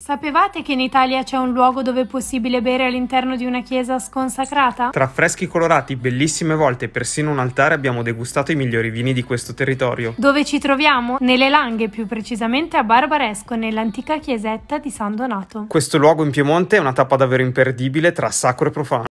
Sapevate che in Italia c'è un luogo dove è possibile bere all'interno di una chiesa sconsacrata? Tra freschi colorati, bellissime volte e persino un altare abbiamo degustato i migliori vini di questo territorio. Dove ci troviamo? Nelle Langhe, più precisamente a Barbaresco, nell'antica chiesetta di San Donato. Questo luogo in Piemonte è una tappa davvero imperdibile tra sacro e profano.